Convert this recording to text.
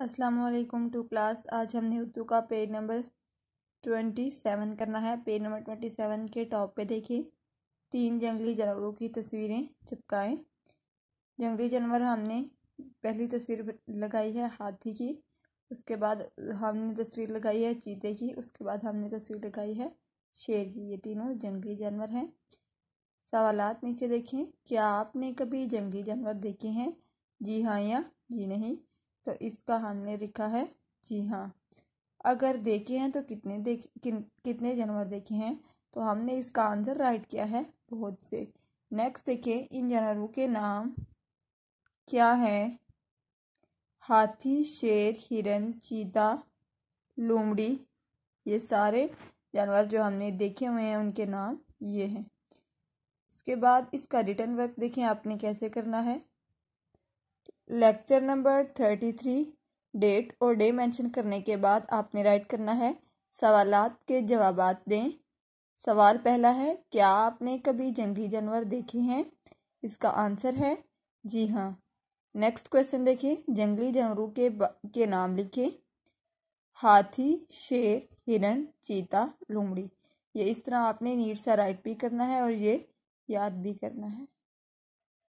Aslam to class आज हमने उर्दू का पेज नंबर ट्वेंटी सेवन करना है पेज नंबर ट्वेंटी सेवन के टॉप पे देखिए तीन जंगली जानवरों की तस्वीरें चिपकाएं जंगली जानवर हमने पहली तस्वीर लगाई है हाथी की उसके बाद हमने तस्वीर लगाई है चीते की उसके बाद हमने तस्वीर लगाई है शेर की ये तीनों जंगली जानवर हैं सवालत नीचे देखें क्या आपने कभी जंगली जानवर देखे हैं जी हाँ या जी नहीं तो इसका हमने लिखा है जी हाँ अगर देखे हैं तो कितने देख किन, कितने जानवर देखे हैं तो हमने इसका आंसर राइट किया है बहुत से नेक्स्ट देखें इन जानवरों के नाम क्या हैं हाथी शेर हिरन चीता लोमड़ी ये सारे जानवर जो हमने देखे हुए हैं उनके नाम ये हैं इसके बाद इसका रिटर्न वर्क देखें आपने कैसे करना है lecture number thirty three date और डे मेंशन करने के बाद आपने राइट करना है सवाल के जवाब दें सवाल पहला है क्या आपने कभी जंगली जानवर देखे हैं इसका आंसर है जी हाँ नेक्स्ट क्वेश्चन देखें जंगली जानवरों के के नाम लिखें हाथी शेर हिरन चीता लोमड़ी ये इस तरह आपने नीट सा राइट भी करना है और ये याद भी करना है